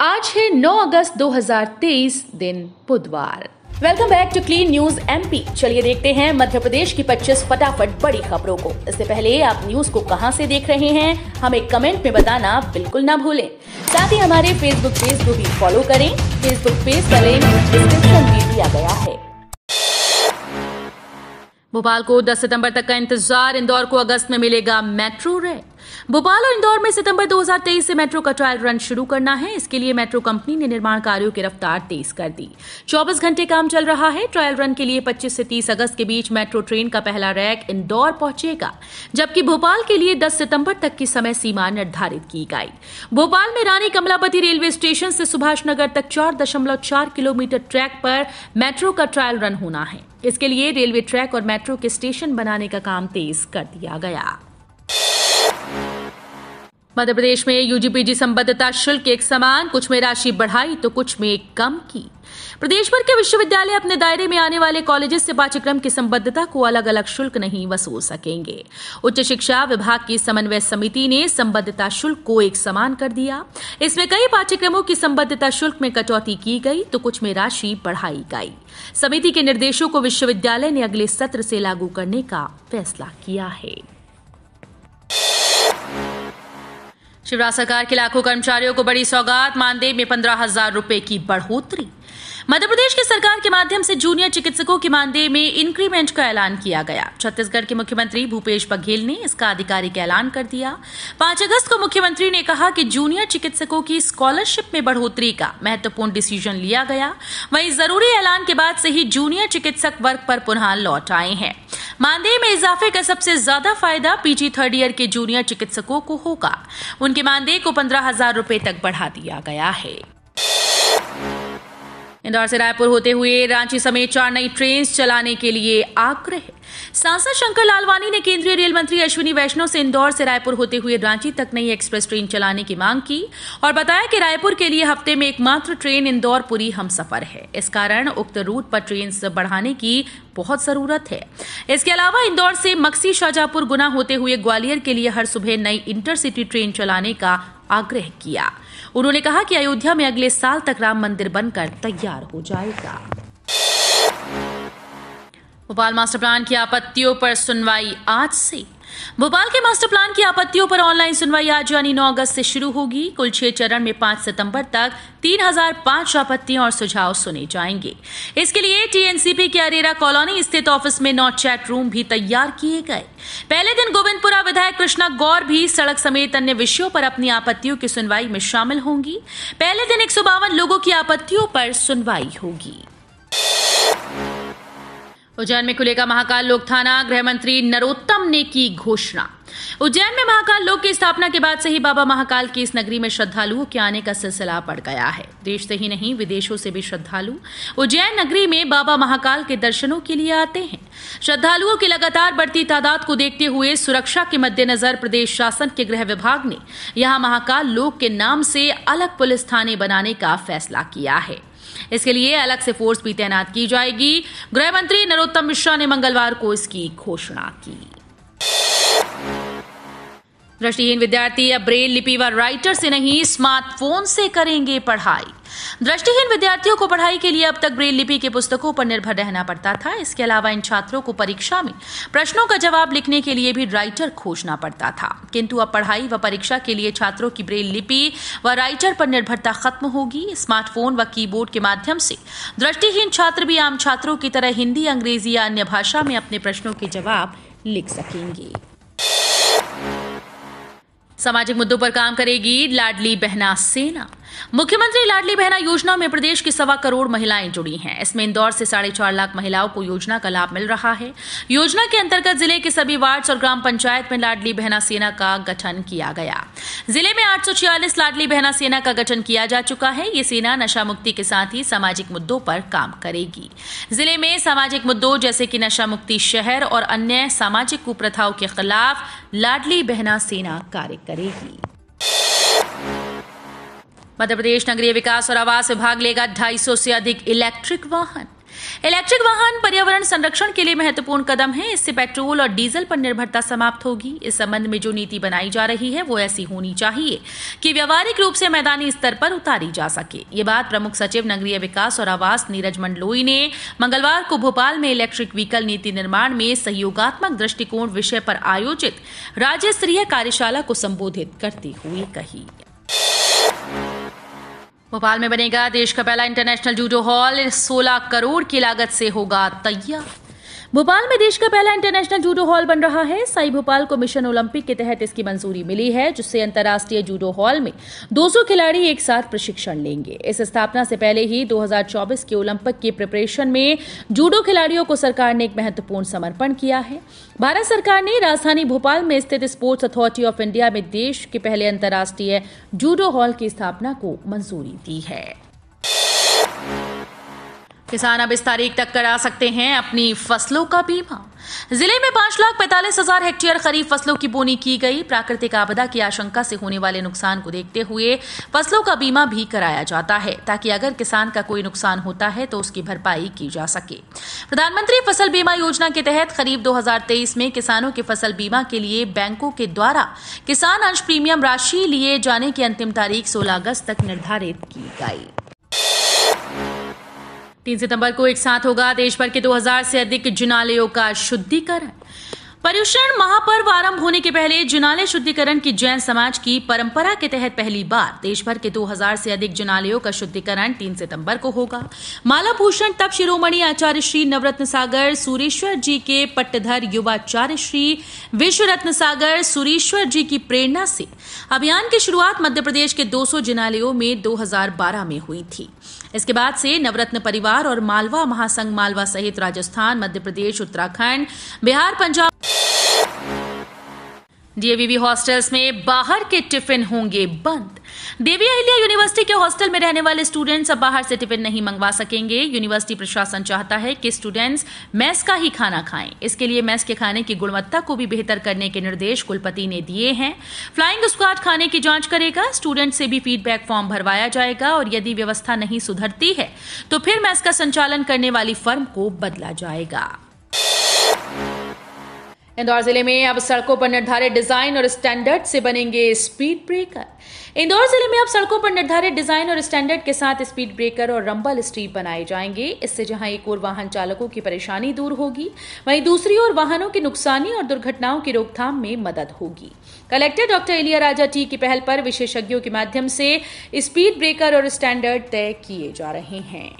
आज है 9 अगस्त 2023 दिन बुधवार welcome back to clean news MP चलिए देखते हैं मध्य प्रदेश की 25 फटाफट बड़ी खबरों को इससे पहले आप न्यूज को कहां से देख रहे हैं हमें कमेंट में बताना बिल्कुल ना भूलें साथ ही हमारे फेसबुक पेज को भी फॉलो करें फेसबुक पेज का लिंक डिस्क्रिप्शन में दिया गया है भोपाल को 10 सितंबर तक का इंतजार इंदौर को अगस्त में मिलेगा मेट्रो रेट भोपाल और इंदौर में सितंबर 2023 से मेट्रो का ट्रायल रन शुरू करना है इसके लिए मेट्रो कंपनी ने निर्माण कार्यों की रफ्तार तेज कर दी 24 घंटे काम चल रहा है ट्रायल रन के लिए 25 से 30 अगस्त के बीच मेट्रो ट्रेन का पहला रैक इंदौर पहुंचेगा जबकि भोपाल के लिए 10 सितंबर तक की समय सीमा निर्धारित की गई भोपाल में रानी कमलापति रेलवे स्टेशन से सुभाष नगर तक चार किलोमीटर ट्रैक पर मेट्रो का ट्रायल रन होना है इसके लिए रेलवे ट्रैक और मेट्रो के स्टेशन बनाने का काम तेज कर दिया गया मध्य प्रदेश में यूजीपीजी संबद्धता शुल्क एक समान कुछ में राशि बढ़ाई तो कुछ में कम की प्रदेश भर के विश्वविद्यालय अपने दायरे में आने वाले कॉलेजेस से पाठ्यक्रम की संबद्धता को अलग अलग शुल्क नहीं वसूल सकेंगे उच्च शिक्षा विभाग की समन्वय समिति ने संबद्धता शुल्क को एक समान कर दिया इसमें कई पाठ्यक्रमों की संबद्धता शुल्क में कटौती की गई तो कुछ में राशि बढ़ाई गई समिति के निर्देशों को विश्वविद्यालय ने अगले सत्र से लागू करने का फैसला किया है शिवराज सरकार के लाखों कर्मचारियों को बड़ी सौगात मानदेय में पंद्रह हजार रुपए की बढ़ोतरी मध्य प्रदेश की सरकार के माध्यम से जूनियर चिकित्सकों के मानदेय में इंक्रीमेंट का ऐलान किया गया छत्तीसगढ़ के मुख्यमंत्री भूपेश बघेल ने इसका आधिकारिक ऐलान कर दिया पांच अगस्त को मुख्यमंत्री ने कहा कि जूनियर चिकित्सकों की स्कॉलरशिप में बढ़ोतरी का महत्वपूर्ण डिसीजन लिया गया वहीं जरूरी ऐलान के बाद से ही जूनियर चिकित्सक वर्ग पर पुनः लौट आए हैं मानदेय में इजाफे का सबसे ज्यादा फायदा पीजी थर्ड ईयर के जूनियर चिकित्सकों को होगा उनके मानदेय को पंद्रह हजार रूपए तक बढ़ा दिया गया है इंदौर से रायपुर होते हुए रांची समेत चार नई ट्रेन चलाने के लिए आग्रह सांसद शंकर लालवानी ने केंद्रीय रेल मंत्री अश्विनी वैष्णव से इंदौर से रायपुर होते हुए रांची तक नई एक्सप्रेस ट्रेन चलाने की मांग की और बताया कि रायपुर के लिए हफ्ते में एकमात्र ट्रेन इंदौर पुरी हम सफर है इस कारण उक्त रूट पर ट्रेन बढ़ाने की बहुत जरूरत है इसके अलावा इंदौर से मक्सी शाहजहापुर गुना होते हुए ग्वालियर के लिए हर सुबह नई इंटरसिटी ट्रेन चलाने का आग्रह किया उन्होंने कहा कि अयोध्या में अगले साल तक राम मंदिर बनकर तैयार हो जाएगा भोपाल मास्टर प्लान की आपत्तियों पर सुनवाई आज से भोपाल के मास्टर प्लान की आपत्तियों पर ऑनलाइन सुनवाई आज यानी 9 अगस्त से शुरू होगी कुल छह चरण में 5 सितंबर तक 3005 आपत्तियां और सुझाव सुने जाएंगे इसके लिए टीएनसीपी के अरेरा कॉलोनी स्थित ऑफिस में नौ चैट रूम भी तैयार किए गए पहले दिन गोविंदपुरा विधायक कृष्णा गौर भी सड़क समेत अन्य विषयों पर अपनी आपत्तियों की सुनवाई में शामिल होंगी पहले दिन एक लोगों की आपत्तियों पर सुनवाई होगी उज्जैन में खुलेगा महाकाल लोक थाना गृह मंत्री नरोत्तम ने की घोषणा उज्जैन में महाकाल लोक की स्थापना के बाद से ही बाबा महाकाल की इस नगरी में श्रद्धालुओं के आने का सिलसिला बढ़ गया है देश से ही नहीं विदेशों से भी श्रद्धालु उज्जैन नगरी में बाबा महाकाल के दर्शनों के लिए आते हैं श्रद्धालुओं की लगातार बढ़ती तादाद को देखते हुए सुरक्षा के मद्देनजर प्रदेश शासन के गृह विभाग ने यहाँ महाकाल लोक के नाम से अलग पुलिस थाने बनाने का फैसला किया है इसके लिए अलग से फोर्स भी तैनात की जाएगी गृह मंत्री नरोत्तम मिश्रा ने मंगलवार को इसकी घोषणा की दृष्टिहीन विद्यार्थी अब ब्रेल लिपि व राइटर से नहीं स्मार्टफोन से करेंगे पढ़ाई दृष्टिहीन विद्यार्थियों को पढ़ाई के लिए अब तक ब्रेल लिपि के पुस्तकों पर निर्भर रहना पड़ता था इसके अलावा इन छात्रों को परीक्षा में प्रश्नों का जवाब लिखने के लिए भी राइटर खोजना पड़ता था किंतु अब पढ़ाई व परीक्षा के लिए छात्रों की ब्रेल लिपि व राइटर पर निर्भरता खत्म होगी स्मार्टफोन व कीबोर्ड के माध्यम से दृष्टिहीन छात्र भी आम छात्रों की तरह हिंदी अंग्रेजी या अन्य भाषा में अपने प्रश्नों के जवाब लिख सकेंगे सामाजिक मुद्दों पर काम करेगी लाडली बहना सेना मुख्यमंत्री लाडली बहना योजना में प्रदेश की सवा करोड़ महिलाएं जुड़ी हैं इसमें इंदौर से साढ़े चार लाख महिलाओं को योजना का लाभ मिल रहा है योजना के अंतर्गत जिले के सभी वार्ड और ग्राम पंचायत में लाडली बहना सेना का गठन किया गया जिले में आठ लाडली बहना सेना का गठन किया जा चुका है ये सेना नशा मुक्ति के साथ ही सामाजिक मुद्दों पर काम करेगी जिले में सामाजिक मुद्दों जैसे कि नशा मुक्ति शहर और अन्य सामाजिक कुप्रथाओं के खिलाफ लाडली बहना सेना कार्य करेगी मध्य प्रदेश नगरीय विकास और आवास विभाग लेगा 250 से अधिक इलेक्ट्रिक वाहन इलेक्ट्रिक वाहन पर्यावरण संरक्षण के लिए महत्वपूर्ण कदम है इससे पेट्रोल और डीजल पर निर्भरता समाप्त होगी इस संबंध में जो नीति बनाई जा रही है वो ऐसी होनी चाहिए कि व्यवहारिक रूप से मैदानी स्तर पर उतारी जा सके ये बात प्रमुख सचिव नगरीय विकास और आवास नीरज मंडलोई ने मंगलवार को भोपाल में इलेक्ट्रिक व्हीकल नीति निर्माण में सहयोगात्मक दृष्टिकोण विषय पर आयोजित राज्य स्तरीय कार्यशाला को संबोधित करते हुए कही भोपाल में बनेगा देश का पहला इंटरनेशनल जूडो हॉल 16 करोड़ की लागत से होगा तैयार भोपाल में देश का पहला इंटरनेशनल जूडो हॉल बन रहा है साई भोपाल को मिशन ओलंपिक के तहत इसकी मंजूरी मिली है जिससे अंतर्राष्ट्रीय जूडो हॉल में 200 खिलाड़ी एक साथ प्रशिक्षण लेंगे इस स्थापना से पहले ही 2024 के ओलंपिक के प्रिपरेशन में जूडो खिलाड़ियों को सरकार ने एक महत्वपूर्ण समर्पण किया है भारत सरकार ने राजधानी भोपाल में स्थित स्पोर्ट्स अथॉरिटी ऑफ इंडिया में देश के पहले अंतर्राष्ट्रीय जूडो हॉल की स्थापना को मंजूरी दी है किसान अब इस तारीख तक करा सकते हैं अपनी फसलों का बीमा जिले में पांच लाख पैंतालीस हजार हेक्टेयर खरीफ फसलों की बोनी की गई प्राकृतिक आपदा की आशंका से होने वाले नुकसान को देखते हुए फसलों का बीमा भी कराया जाता है ताकि अगर किसान का कोई नुकसान होता है तो उसकी भरपाई की जा सके प्रधानमंत्री फसल बीमा योजना के तहत खरीफ 2023 में किसानों के फसल बीमा के लिए बैंकों के द्वारा किसान अंश प्रीमियम राशि लिए जाने की अंतिम तारीख सोलह अगस्त तक निर्धारित की गई तीन सितंबर को एक साथ होगा देशभर के 2000 से अधिक जिनालयों का शुद्धिकरण पर्युषण महापर्व आरंभ होने के पहले जुनाले शुद्धिकरण की जैन समाज की परंपरा के तहत पहली बार देश भर के 2000 से अधिक जुनालयों का शुद्धिकरण 3 सितंबर को होगा माला भूषण तप शिरोमणि आचार्य श्री नवरत्न सागर सुरेश्वर जी के पट्टधर युवाचार्य श्री विश्वरत्न सागर सुरेश्वर जी की प्रेरणा से अभियान की शुरुआत मध्य प्रदेश के दो जिनालयों में दो में हुई थी इसके बाद से नवरत्न परिवार और मालवा महासंघ मालवा सहित राजस्थान मध्य प्रदेश उत्तराखंड बिहार पंजाब डीएवीवी हॉस्टल्स में बाहर के टिफिन होंगे बंद देवी अहिल्या यूनिवर्सिटी के हॉस्टल में रहने वाले स्टूडेंट्स अब बाहर से टिफिन नहीं मंगवा सकेंगे यूनिवर्सिटी प्रशासन चाहता है कि स्टूडेंट्स मैस का ही खाना खाएं इसके लिए मैस के खाने की गुणवत्ता को भी बेहतर करने के निर्देश कुलपति ने दिए हैं फ्लाइंग स्क्वाड खाने की जांच करेगा स्टूडेंट से भी फीडबैक फॉर्म भरवाया जाएगा और यदि व्यवस्था नहीं सुधरती है तो फिर मैस का संचालन करने वाली फर्म को बदला जाएगा इंदौर जिले में अब सड़कों पर निर्धारित डिजाइन और स्टैंडर्ड से बनेंगे स्पीड ब्रेकर इंदौर जिले में अब सड़कों पर निर्धारित डिजाइन और स्टैंडर्ड के साथ स्पीड ब्रेकर और रंबल स्ट्रीप बनाए जाएंगे इससे जहां एक ओर वाहन चालकों की परेशानी दूर होगी वहीं दूसरी ओर वाहनों की नुकसानी और दुर्घटनाओं की रोकथाम में मदद होगी कलेक्टर डॉक्टर इलिया राजा टी की पहल पर विशेषज्ञों के माध्यम से स्पीड ब्रेकर और स्टैंडर्ड तय किए जा रहे हैं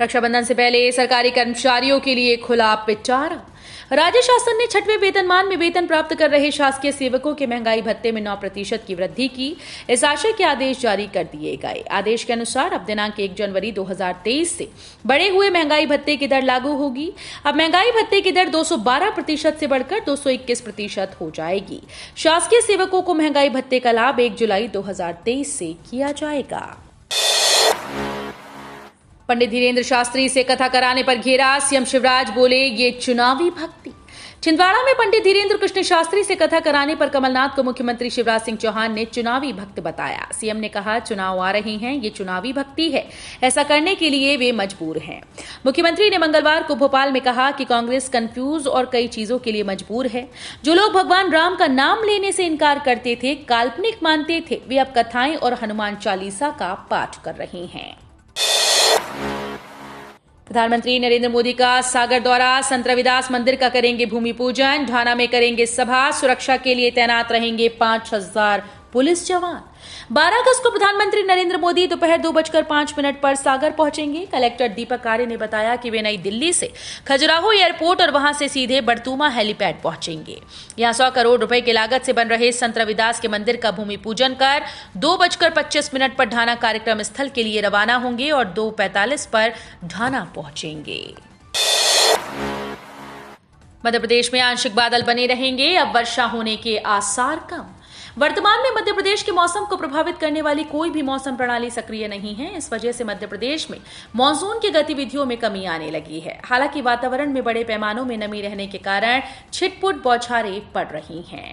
रक्षाबंधन से पहले सरकारी कर्मचारियों के लिए खुला विचार राज्य शासन ने छठवें वेतनमान में वेतन प्राप्त कर रहे शासकीय सेवकों के महंगाई भत्ते में 9 प्रतिशत की वृद्धि की इस आशय के आदेश जारी कर दिए गए आदेश के अनुसार अब दिनांक 1 जनवरी 2023 से बढ़े हुए महंगाई भत्ते की दर लागू होगी अब महंगाई भत्ते की दर 212 प्रतिशत से बढ़कर 221 प्रतिशत हो जाएगी शासकीय सेवकों को महंगाई भत्ते का लाभ एक जुलाई दो से किया जाएगा पंडित धीरेन्द्र शास्त्री से कथा कराने पर घेरा सीएम शिवराज बोले ये चुनावी भक्ति छिंदवाड़ा में पंडित धीरेन्द्र कृष्ण शास्त्री से कथा कराने पर कमलनाथ को मुख्यमंत्री शिवराज सिंह चौहान ने चुनावी भक्त बताया सीएम ने कहा चुनाव आ रहे हैं ये चुनावी भक्ति है ऐसा करने के लिए वे मजबूर हैं मुख्यमंत्री ने मंगलवार को भोपाल में कहा कि कांग्रेस कंफ्यूज और कई चीजों के लिए मजबूर है जो लोग भगवान राम का नाम लेने से इनकार करते थे काल्पनिक मानते थे वे अब कथाएं और हनुमान चालीसा का पाठ कर रहे हैं प्रधानमंत्री नरेंद्र मोदी का सागर द्वारा संत रविदास मंदिर का करेंगे भूमि पूजन ढाना में करेंगे सभा सुरक्षा के लिए तैनात रहेंगे पांच हजार पुलिस जवान 12 अगस्त को प्रधानमंत्री नरेंद्र मोदी दोपहर दो बजकर पांच मिनट पर सागर पहुंचेंगे कलेक्टर दीपक आर्य ने बताया कि वे नई दिल्ली से खजुराहो एयरपोर्ट और वहां से सीधे बड़तूमा हेलीपैड पहुंचेंगे यहां सौ करोड़ रुपए की लागत से बन रहे संत रविदास के मंदिर का भूमि पूजन कर दो बजकर पच्चीस मिनट पर ढाना कार्यक्रम स्थल के लिए रवाना होंगे और दो पैंतालीस पर ढाना पहुंचेंगे मध्य प्रदेश में आंशिक बादल बने रहेंगे अब वर्षा होने के आसार कम वर्तमान में मध्य प्रदेश के मौसम को प्रभावित करने वाली कोई भी मौसम प्रणाली सक्रिय नहीं है इस वजह से मध्य प्रदेश में मानसून की गतिविधियों में कमी आने लगी है हालांकि वातावरण में बड़े पैमानों में नमी रहने के कारण छिटपुट बौछारें पड़ रही हैं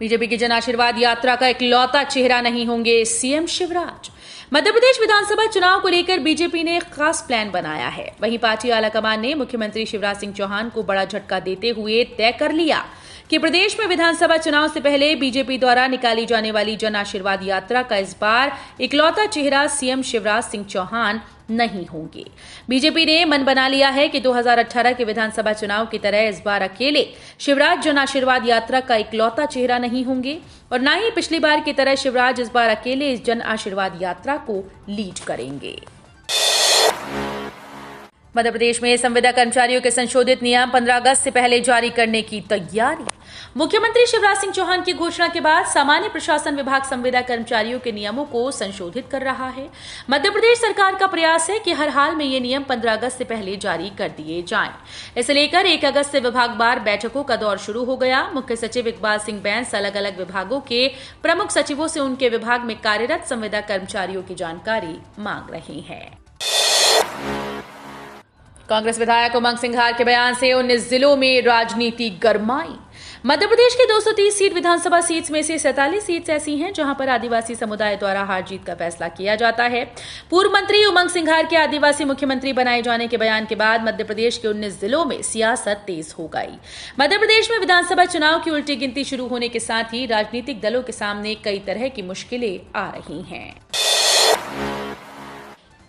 बीजेपी की जन आशीर्वाद यात्रा का एक लौता चेहरा नहीं होंगे सीएम शिवराज मध्य प्रदेश विधानसभा चुनाव को लेकर बीजेपी ने खास प्लान बनाया है वहीं पार्टी आलाकमान ने मुख्यमंत्री शिवराज सिंह चौहान को बड़ा झटका देते हुए तय कर लिया कि प्रदेश में विधानसभा चुनाव से पहले बीजेपी द्वारा निकाली जाने वाली जन आशीर्वाद यात्रा का इस बार इकलौता चेहरा सीएम शिवराज सिंह चौहान नहीं होंगे बीजेपी ने मन बना लिया है कि 2018 के विधानसभा चुनाव की तरह इस बार अकेले शिवराज जन आशीर्वाद यात्रा का इकलौता चेहरा नहीं होंगे और ना ही पिछली बार की तरह शिवराज इस बार अकेले इस जन आशीर्वाद यात्रा को लीड करेंगे मध्य प्रदेश में संविदा कर्मचारियों के संशोधित नियम 15 अगस्त से पहले जारी करने की तैयारी मुख्यमंत्री शिवराज सिंह चौहान की घोषणा के बाद सामान्य प्रशासन विभाग संविदा कर्मचारियों के नियमों को संशोधित कर रहा है मध्य प्रदेश सरकार का प्रयास है कि हर हाल में ये नियम 15 अगस्त से पहले जारी कर दिए जाएं। इसे लेकर 1 अगस्त से बार बैठकों का दौर शुरू हो गया मुख्य सचिव इकबाल सिंह बैंस अलग अलग विभागों के प्रमुख सचिवों से उनके विभाग में कार्यरत संविदा कर्मचारियों की जानकारी मांग रहे हैं कांग्रेस विधायक उमंग सिंघार के बयान से उन्नीस जिलों में राजनीति गरमाई मध्य प्रदेश के 230 सीट विधानसभा सीट्स में से सैतालीस सीट्स ऐसी हैं जहां पर आदिवासी समुदाय द्वारा हार जीत का फैसला किया जाता है पूर्व मंत्री उमंग सिंघार के आदिवासी मुख्यमंत्री बनाए जाने के बयान के बाद मध्य प्रदेश के 19 जिलों में सियासत तेज हो गई मध्य प्रदेश में विधानसभा चुनाव की उल्टी गिनती शुरू होने के साथ ही राजनीतिक दलों के सामने कई तरह की मुश्किलें आ रही हैं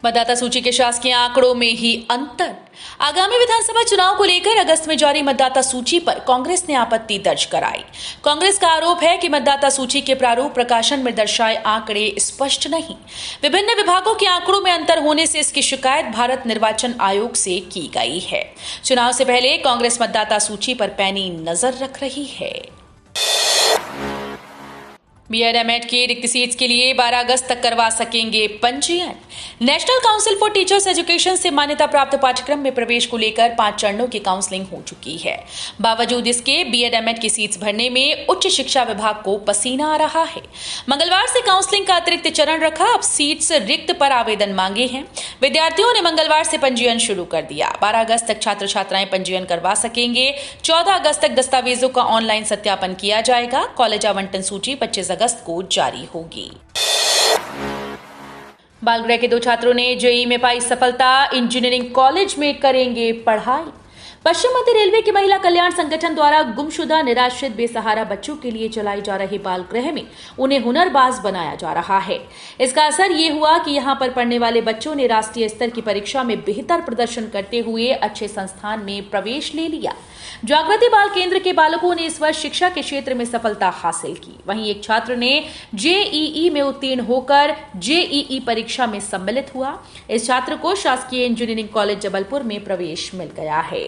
मतदाता सूची के शासकीय आंकड़ों में ही अंतर आगामी विधानसभा चुनाव को लेकर अगस्त में जारी मतदाता सूची पर कांग्रेस ने आपत्ति दर्ज कराई कांग्रेस का आरोप है कि मतदाता सूची के प्रारूप प्रकाशन में दर्शाए आंकड़े स्पष्ट नहीं विभिन्न विभागों के आंकड़ों में अंतर होने से इसकी शिकायत भारत निर्वाचन आयोग से की गई है चुनाव से पहले कांग्रेस मतदाता सूची पर पैनी नजर रख रही है बीआरएमएड की रिक्त सीट्स के लिए 12 अगस्त तक करवा सकेंगे पंजीयन national council for teachers education से मान्यता प्राप्त पाठ्यक्रम में प्रवेश को लेकर पांच चरणों की काउंसलिंग हो चुकी है बावजूद इसके बीएडएमएड की सीट्स भरने में उच्च शिक्षा विभाग को पसीना आ रहा है मंगलवार से काउंसलिंग का अतिरिक्त चरण रखा अब सीट्स रिक्त पर आवेदन मांगे हैं विद्यार्थियों ने मंगलवार से पंजीयन शुरू कर दिया बारह अगस्त तक छात्र छात्राएं पंजीयन करवा सकेंगे चौदह अगस्त तक दस्तावेजों का ऑनलाइन सत्यापन किया जाएगा कॉलेज आवंटन सूची पच्चीस अगस्त अगस्त को जारी होगी बालगृह के दो छात्रों ने जेई में पाई सफलता इंजीनियरिंग कॉलेज में करेंगे पढ़ाई पश्चिम मध्य रेलवे के महिला कल्याण संगठन द्वारा गुमशुदा निराश्रित बेसहारा बच्चों के लिए चलाए जा रहे बाल गृह में उन्हें हुनरबाज बनाया जा रहा है इसका असर ये हुआ कि यहाँ पर पढ़ने वाले बच्चों ने राष्ट्रीय स्तर की परीक्षा में बेहतर प्रदर्शन करते हुए अच्छे संस्थान में प्रवेश ले लिया जागृति बाल केंद्र के बालकों ने इस वर्ष शिक्षा के क्षेत्र में सफलता हासिल की वहीं एक छात्र ने जेईई में उत्तीर्ण होकर जेईई परीक्षा में सम्मिलित हुआ इस छात्र को शासकीय इंजीनियरिंग कॉलेज जबलपुर में प्रवेश मिल गया है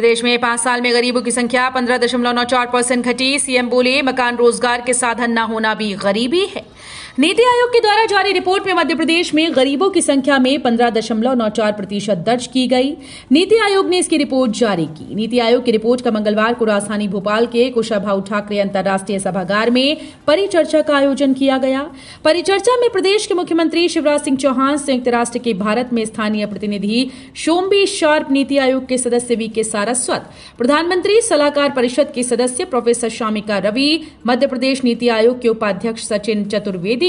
प्रदेश में पांच साल में गरीबों की संख्या पंद्रह दशमलव नौ चार परसेंट घटी सीएम बोले मकान रोजगार के साधन न होना भी गरीबी है नीति आयोग के द्वारा जारी रिपोर्ट में मध्य प्रदेश में गरीबों की संख्या में पंद्रह दशमलव नौ चार प्रतिशत दर्ज की गई नीति आयोग ने इसकी रिपोर्ट जारी की नीति आयोग की रिपोर्ट का मंगलवार को राजधानी भोपाल के कुशाभाऊ ठाकरे अंतर्राष्ट्रीय सभागार में परिचर्चा का आयोजन किया गया परिचर्चा में प्रदेश के मुख्यमंत्री शिवराज सिंह चौहान संयुक्त राष्ट्र के भारत में स्थानीय प्रतिनिधि शोम्बी शार्प नीति आयोग के सदस्य वी के सारस्वत प्रधानमंत्री सलाहकार परिषद के सदस्य प्रोफेसर शामिका रवि मध्यप्रदेश नीति आयोग के उपाध्यक्ष सचिन चतुर्वेदी